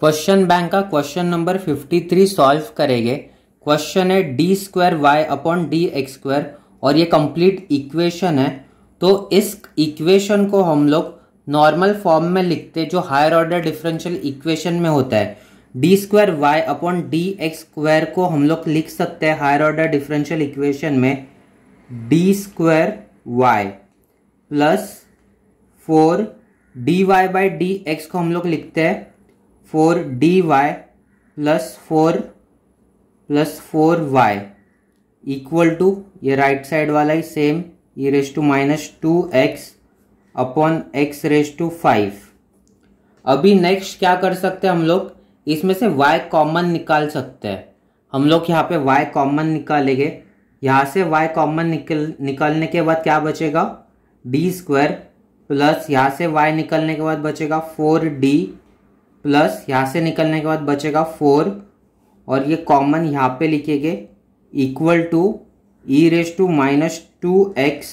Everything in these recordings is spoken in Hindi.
क्वेश्चन बैंक का क्वेश्चन नंबर 53 सॉल्व करेंगे क्वेश्चन है D square Y upon D X square और ये कंप्लीट इक्वेशन है तो इस इक्वेशन को हम लोग नॉर्मल फॉर्म में लिखते जो हायर ऑर्डर डिफरेंशियल इक्वेशन में होता है D square Y upon D X square को हम लोग लिख सकते हैं हायर ऑर्डर डिफरेंशियल इक्वेशन में D square Y plus four D Y by D X को हम लोग लिखते हैं four D Y plus four plus four Y equal to ये राइट साइड वाला ही same E raise to minus two X upon X raise to five अभी नेक्स्ट क्या कर सकते हैं हम लोग इसमें से y कॉमन निकाल सकते हैं हम लोग यहाँ पे y कॉमन निकालेंगे यहाँ से y कॉमन निकल निकालने के बाद क्या बचेगा डी स्क्वायर प्लस यहाँ से y निकलने के बाद बचेगा फोर डी प्लस यहाँ से निकलने के बाद बचेगा फोर और ये कॉमन यहाँ पे लिखेंगे equal to E raise to minus two X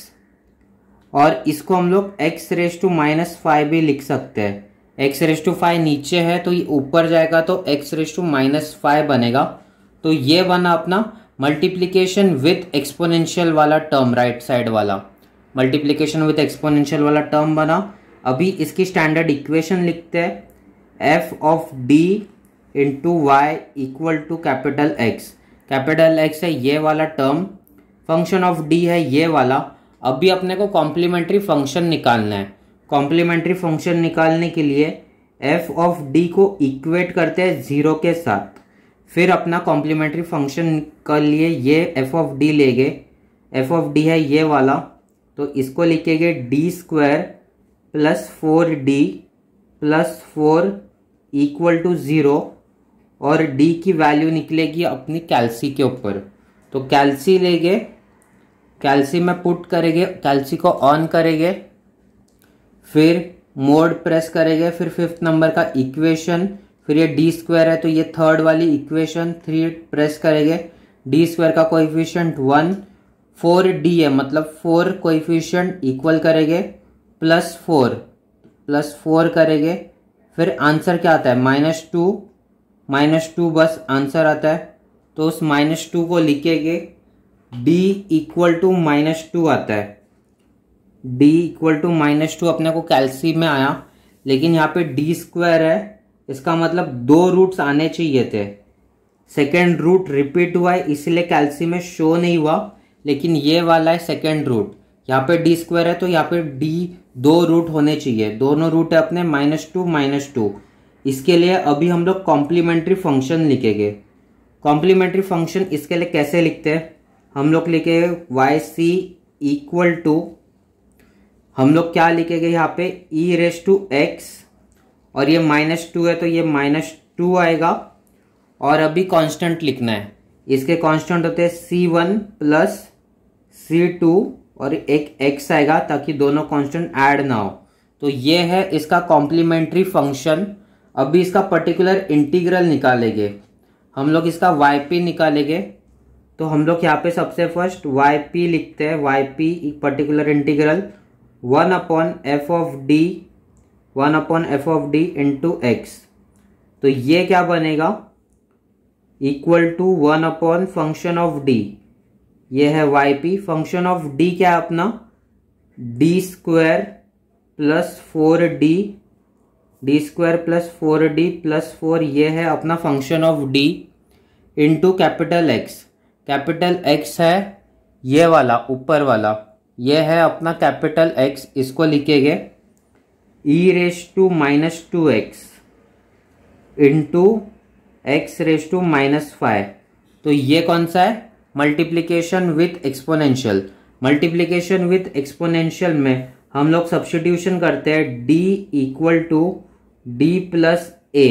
और इसको हम लोग X raise to minus five भी लिख सकते हैं एक्स रेस टू फाइव नीचे है तो ये ऊपर जाएगा तो X raise to minus five बनेगा तो ये बना अपना मल्टीप्लीकेशन विथ एक्सपोनेंशियल वाला टर्म राइट साइड वाला मल्टीप्लीकेशन विथ एक्सपोनेंशियल वाला टर्म बना अभी इसकी स्टैंडर्ड इक्वेशन लिखते हैं F of D into Y equal to capital X capital X है ये वाला टर्म फंक्शन ऑफ डी है ये वाला अभी अपने को कॉम्प्लीमेंट्री फंक्शन निकालना है कॉम्प्लीमेंट्री फंक्शन निकालने के लिए एफ ऑफ डी को इक्वेट करते हैं ज़ीरो के साथ फिर अपना कॉम्प्लीमेंट्री फंक्शन के लिए ये एफ ऑफ डी ले गए एफ ऑफ डी है ये वाला तो इसको लिखेंगे D square plus four D plus four equal to zero और डी की वैल्यू निकलेगी अपनी कैल्सी के ऊपर तो कैल्सी लेंगे कैल्सी में पुट करेंगे कैल्सी को ऑन करेंगे फिर मोड प्रेस करेंगे फिर फिफ्थ नंबर का इक्वेशन फिर ये डी स्क्वायर है तो ये थर्ड वाली इक्वेशन थ्री प्रेस करेंगे डी स्क्वायर का कोइफिशियंट वन फोर डी है मतलब फोर कोइफिशियंट इक्वल करेंगे प्लस फोर प्लस फोर करेंगे फिर आंसर क्या आता है माइनस टू माइनस टू बस आंसर आता है तो उस माइनस टू को लिखेंगे D equal to minus two आता है D equal to minus two अपने को कैल्सी में आया लेकिन यहाँ पे डी स्क्वायर है इसका मतलब दो रूट्स आने चाहिए थे सेकेंड रूट रिपीट हुआ है इसलिए कैल्सी में शो नहीं हुआ लेकिन ये वाला है सेकेंड रूट यहाँ पे डी स्क्वायर है तो यहाँ पे डी दो रूट होने चाहिए दोनों रूट है अपने माइनस टू माइनस टू इसके लिए अभी हम लोग कॉम्प्लीमेंट्री फंक्शन लिखेंगे कॉम्प्लीमेंट्री फंक्शन इसके लिए कैसे लिखते हैं हम लोग लिखे वाई सी इक्वल टू हम लोग क्या लिखेंगे यहाँ पे ई रेस टू एक्स और ये माइनस टू है तो ये माइनस टू आएगा और अभी कांस्टेंट लिखना है इसके कांस्टेंट होते हैं C one plus C two और एक एक्स आएगा ताकि दोनों कांस्टेंट ऐड ना हो तो ये है इसका कॉम्प्लीमेंट्री फंक्शन अभी इसका पर्टिकुलर इंटीग्रल निकालेंगे हम लोग इसका वाई पी निकालेंगे तो हम लोग यहाँ पे सबसे फर्स्ट वाई पी लिखते हैं Y P particular integral one upon F of D one upon F of D into X तो ये क्या बनेगा equal to one upon function of D ये है Y P function of D क्या है अपना D square plus four D D square plus four D plus four ये है अपना function of D into capital X capital X है ये वाला ऊपर वाला ये है अपना कैपिटल एक्स इसको लिखेंगे E raise to minus two X into X raise to minus five तो ये कौन सा है multiplication with exponential multiplication with exponential में हम लोग सब्सटीट्यूशन करते हैं D equal to D plus A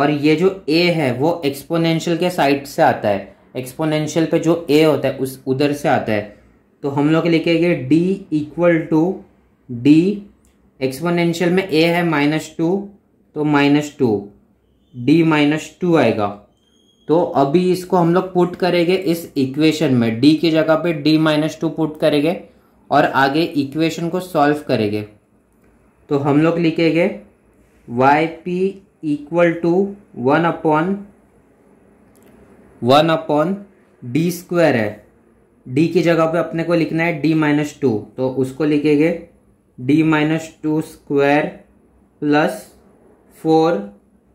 और ये जो ए है वो एक्सपोनेंशियल के साइड से आता है एक्सपोनेंशियल पे जो ए होता है उस उधर से आता है तो हम लोग लिखेंगे D equal to D exponential में ए है माइनस टू तो minus two D minus two आएगा तो अभी इसको हम लोग पुट करेंगे इस इक्वेशन में डी की जगह पे डी माइनस टू पुट करेंगे और आगे इक्वेशन को सॉल्व करेंगे तो हम लोग लिखेंगे Y P equal to one upon one upon D square है डी की जगह पे अपने को लिखना है डी माइनस टू तो उसको लिखेंगे D minus two square plus four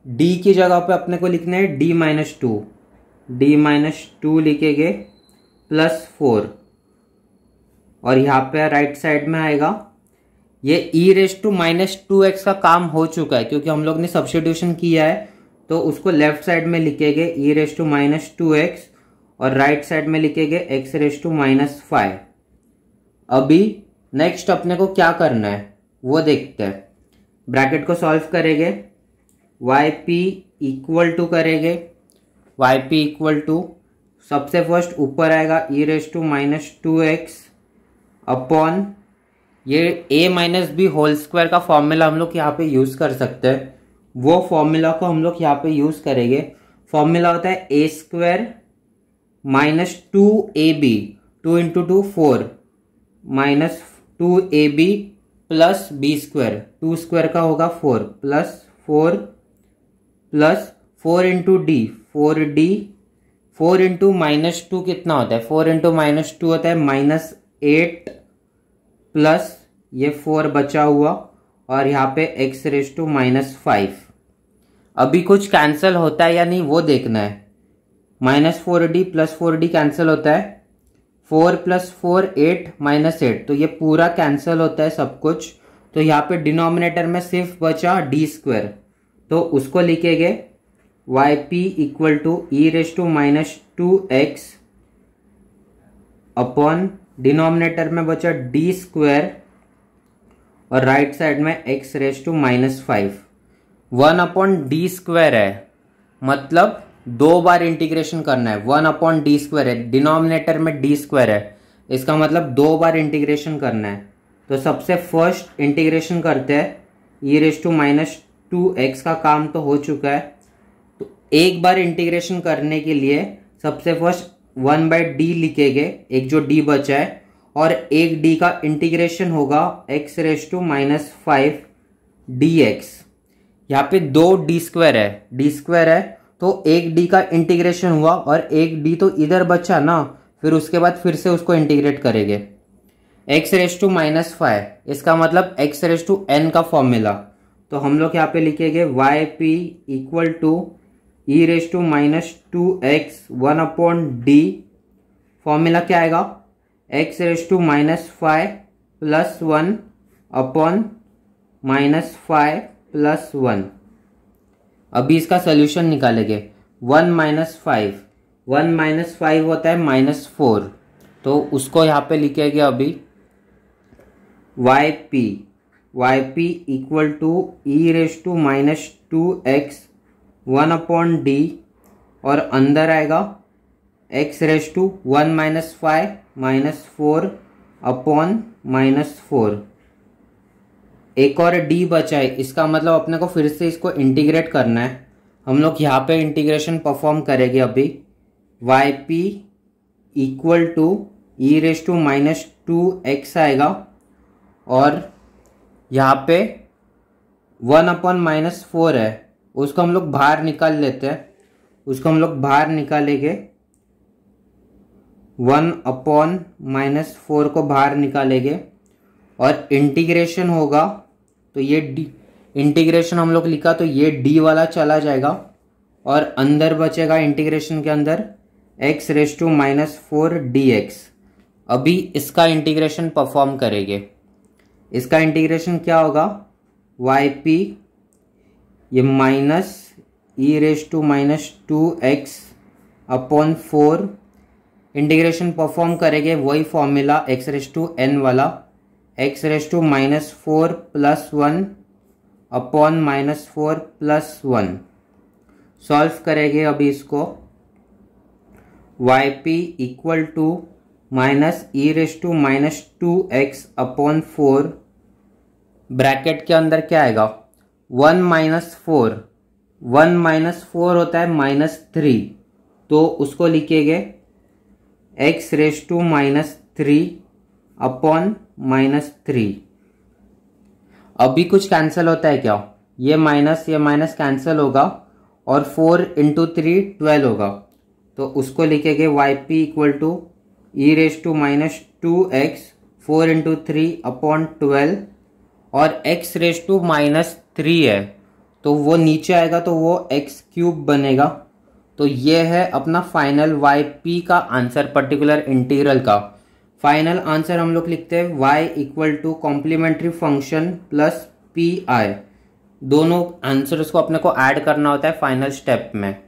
D की जगह पे अपने को लिखना है D minus two D minus two लिखेंगे प्लस फोर और यहाँ पे राइट साइड में आएगा ये E raise to minus two X का काम हो चुका है क्योंकि हम लोग ने सब्सटीट्यूशन किया है तो उसको लेफ्ट साइड में लिखेंगे E raise to minus two X और राइट right साइड में लिखेंगे x raise to minus five अभी नेक्स्ट अपने को क्या करना है वो देखते हैं ब्रैकेट को सॉल्व करेंगे वाई पी इक्वल टू करेंगे वाई पी इक्वल टू सबसे फर्स्ट ऊपर आएगा E raise to minus two X upon ये A minus B whole square का फॉर्मूला हम लोग यहाँ पे यूज़ कर सकते हैं वो फॉर्मूला को हम लोग यहाँ पे यूज़ करेंगे फॉर्मूला होता है A square minus two A B two into two four minus two A B plus B square two square का होगा four plus four plus four into D four D four into minus two कितना होता है फोर इंटू माइनस टू होता है माइनस एट प्लस ये फोर बचा हुआ और यहाँ पे X raise to minus five अभी कुछ कैंसिल होता है या नहीं वो देखना है minus four D plus four D cancel होता है four plus four eight minus eight तो ये पूरा कैंसिल होता है सब कुछ तो यहाँ पे डिनोमिनेटर में सिर्फ बचा डी स्क्वायर तो उसको लिखे Y P equal to E raise to minus two X upon denominator में बचा डी स्क्वायर और राइट right साइड में X raise to minus five one upon D square है मतलब दो बार इंटीग्रेशन करना है वन अपॉन डी स्क्वायर है डिनोमिनेटर में डी स्क्वायर है इसका मतलब दो बार इंटीग्रेशन करना है तो सबसे फर्स्ट इंटीग्रेशन करते हैं E raise to minus two X का काम तो हो चुका है तो एक बार इंटीग्रेशन करने के लिए सबसे फर्स्ट वन बाय डी लिखेंगे एक जो डी बचा है और एक डी का इंटीग्रेशन होगा X raise to minus five D X यहाँ पे दो डी स्क्वायर है डी स्क्वायर है तो एक डी का इंटीग्रेशन हुआ और एक डी तो इधर बचा ना फिर उसके बाद फिर से उसको इंटीग्रेट करेंगे X raise to minus five इसका मतलब एक्स रेस टू एन का फॉर्मूला तो हम लोग यहाँ पे लिखेंगे Y P equal to E raise to minus two X one upon D formula क्या आएगा X raise to minus five plus one upon minus five plus one अभी इसका सोल्यूशन निकालेंगे one minus five one minus five होता है माइनस फोर तो उसको यहाँ पे लिखेंगे अभी Y P Y P equal to E raise to minus two X one upon D और अंदर आएगा X raise to one minus five minus four upon minus four एक और डी बचा है इसका मतलब अपने को फिर से इसको इंटीग्रेट करना है हम लोग यहाँ पे इंटीग्रेशन परफॉर्म करेंगे अभी Y P equal to E raise to minus two X आएगा और यहाँ पे वन अपॉन माइनस फोर है उसको हम लोग बाहर निकाल लेते हैं उसको हम लोग बाहर निकालेंगे वन अपॉन माइनस फोर को बाहर निकालेंगे और इंटीग्रेशन होगा तो ये डी इंटीग्रेशन हम लोग लिखा तो ये डी वाला चला जाएगा और अंदर बचेगा इंटीग्रेशन के अंदर X raise to minus four D X अभी इसका इंटीग्रेशन परफॉर्म करेंगे इसका इंटीग्रेशन क्या होगा वाई पी ये minus E raise to minus two X upon four integration perform करेंगे वही formula X raise to N वाला X raise to minus four plus one upon minus four plus one solve करेंगे अभी इसको Y P equal to minus E raise to minus two X upon four bracket के अंदर क्या आएगा one minus four one minus four होता है माइनस थ्री तो उसको लिखेंगे x raise to minus three upon minus three अभी कुछ कैंसिल होता है क्या ये माइनस ये माइनस कैंसिल होगा और फोर इंटू थ्री ट्वेल्व होगा तो उसको लिखेंगे Y P equal to E raise to minus two x four into three upon twelve और x raise to minus three है तो वो नीचे आएगा तो वो एक्स क्यूब बनेगा तो ये है अपना फाइनल वाई पी का आंसर पर्टिकुलर इंटीग्रल का फाइनल आंसर हम लोग लिखते हैं y equal to complementary function plus p i दोनों आंसर्स को अपने को ऐड करना होता है फाइनल स्टेप में